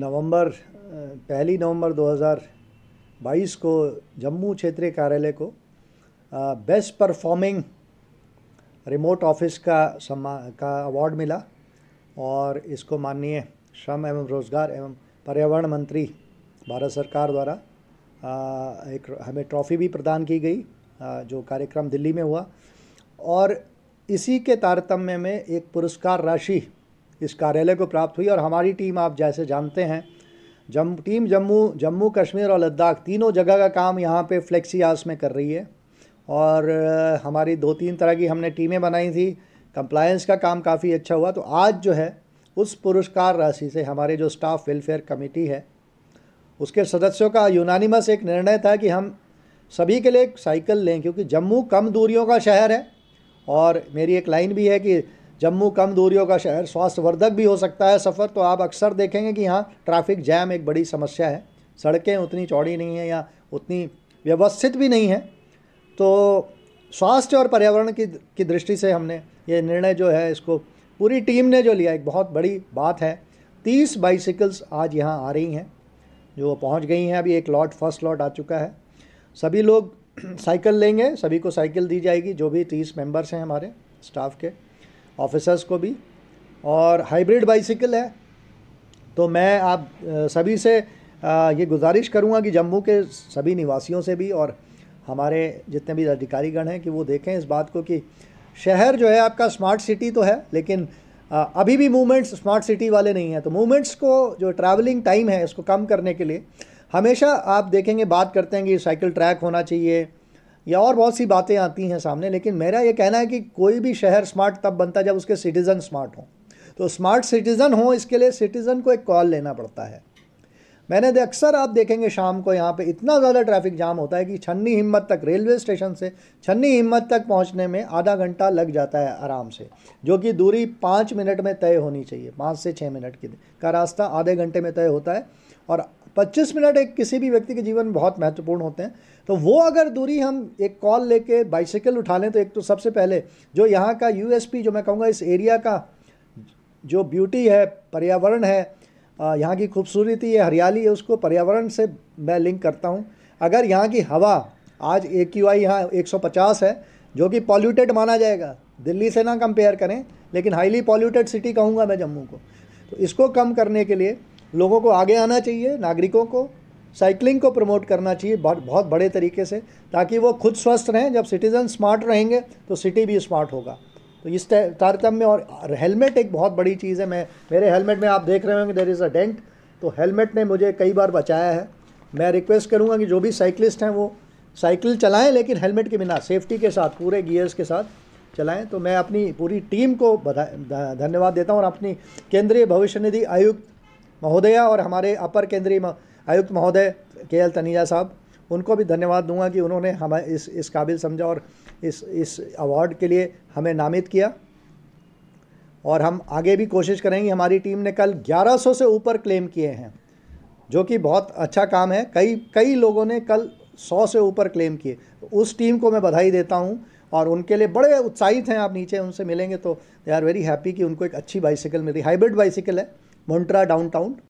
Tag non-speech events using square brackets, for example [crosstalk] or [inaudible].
नवंबर पहली नवंबर 2022 को जम्मू क्षेत्रीय कार्यालय को बेस्ट परफॉर्मिंग रिमोट ऑफिस का सम्मान का अवार्ड मिला और इसको माननीय श्रम एवं रोज़गार एवं पर्यावरण मंत्री भारत सरकार द्वारा एक हमें ट्रॉफ़ी भी प्रदान की गई जो कार्यक्रम दिल्ली में हुआ और इसी के तारतम्य में एक पुरस्कार राशि इस कार्यालय को प्राप्त हुई और हमारी टीम आप जैसे जानते हैं जम टीम जम्मू जम्मू कश्मीर और लद्दाख तीनों जगह का काम यहाँ पे फ्लेक्सी में कर रही है और हमारी दो तीन तरह की हमने टीमें बनाई थी कंप्लायंस का काम काफ़ी अच्छा हुआ तो आज जो है उस पुरस्कार राशि से हमारे जो स्टाफ वेलफेयर कमेटी है उसके सदस्यों का यूनानिमस एक निर्णय था कि हम सभी के लिए एक साइकिल लें क्योंकि जम्मू कम दूरियों का शहर है और मेरी एक लाइन भी है कि जम्मू कम दूरियों का शहर स्वास्थ्यवर्धक भी हो सकता है सफ़र तो आप अक्सर देखेंगे कि यहाँ ट्रैफिक जैम एक बड़ी समस्या है सड़कें उतनी चौड़ी नहीं हैं या उतनी व्यवस्थित भी नहीं है तो स्वास्थ्य और पर्यावरण की की दृष्टि से हमने ये निर्णय जो है इसको पूरी टीम ने जो लिया एक बहुत बड़ी बात है तीस बाइसिकल्स आज यहाँ आ रही हैं जो पहुँच गई हैं अभी एक लॉट फर्स्ट लॉट आ चुका है सभी लोग [clears throat] साइकिल लेंगे सभी को साइकिल दी जाएगी जो भी तीस मेंबर्स हैं हमारे स्टाफ के ऑफिसर्स को भी और हाइब्रिड बाइसिकल है तो मैं आप सभी से ये गुजारिश करूँगा कि जम्मू के सभी निवासियों से भी और हमारे जितने भी अधिकारीगण हैं कि वो देखें इस बात को कि शहर जो है आपका स्मार्ट सिटी तो है लेकिन अभी भी मूवमेंट्स स्मार्ट सिटी वाले नहीं हैं तो मूवमेंट्स को जो ट्रैवलिंग टाइम है इसको कम करने के लिए हमेशा आप देखेंगे बात करते हैं कि साइकिल ट्रैक होना चाहिए या और बहुत सी बातें आती हैं सामने लेकिन मेरा ये कहना है कि कोई भी शहर स्मार्ट तब बनता है जब उसके सिटीज़न स्मार्ट हों तो स्मार्ट सिटीज़न हो इसके लिए सिटीज़न को एक कॉल लेना पड़ता है मैंने दे अक्सर आप देखेंगे शाम को यहाँ पे इतना ज़्यादा ट्रैफिक जाम होता है कि छन्नी हिम्मत तक रेलवे स्टेशन से छन्नी हिम्मत तक पहुँचने में आधा घंटा लग जाता है आराम से जो कि दूरी पाँच मिनट में तय होनी चाहिए पाँच से छः मिनट की का रास्ता आधे घंटे में तय होता है और पच्चीस मिनट एक किसी भी व्यक्ति के जीवन में बहुत महत्वपूर्ण होते हैं तो वो अगर दूरी हम एक कॉल लेके बाइसाइकिल उठा लें तो एक तो सबसे पहले जो यहाँ का यू जो मैं कहूँगा इस एरिया का जो ब्यूटी है पर्यावरण है यहाँ की खूबसूरती है हरियाली है उसको पर्यावरण से मैं लिंक करता हूँ अगर यहाँ की हवा आज ए क्यू आई यहाँ एक है जो कि पॉल्यूटेड माना जाएगा दिल्ली से ना कंपेयर करें लेकिन हाईली पॉल्यूटेड सिटी कहूँगा मैं जम्मू को तो इसको कम करने के लिए लोगों को आगे आना चाहिए नागरिकों को साइकिलिंग को प्रमोट करना चाहिए बहुत बड़े तरीके से ताकि वो खुद स्वस्थ रहें जब सिटीज़न स्मार्ट रहेंगे तो सिटी भी स्मार्ट होगा तो इस तारतम्य और हेलमेट एक बहुत बड़ी चीज़ है मैं मेरे हेलमेट में आप देख रहे होंगे देर इज़ अ डेंट तो हेलमेट ने मुझे कई बार बचाया है मैं रिक्वेस्ट करूँगा कि जो भी साइकिलिस्ट हैं वो साइकिल चलाएं लेकिन हेलमेट के बिना सेफ्टी के साथ पूरे गियर्स के साथ चलाएं तो मैं अपनी पूरी टीम को धन्यवाद देता हूँ और अपनी केंद्रीय भविष्य निधि आयुक्त महोदया और हमारे अपर केंद्रीय आयुक्त महोदय के एल तनीजा साहब उनको भी धन्यवाद दूंगा कि उन्होंने हमें इस इस काबिल समझा और इस इस अवार्ड के लिए हमें नामित किया और हम आगे भी कोशिश करेंगे हमारी टीम ने कल 1100 से ऊपर क्लेम किए हैं जो कि बहुत अच्छा काम है कई कई लोगों ने कल 100 से ऊपर क्लेम किए उस टीम को मैं बधाई देता हूँ और उनके लिए बड़े उत्साहित हैं आप नीचे उनसे मिलेंगे तो दे आर वेरी हैप्पी कि उनको एक अच्छी बाइसिकल मिली हाइब्रिड बाइसिकल है मोन्ट्रा डाउनटाउन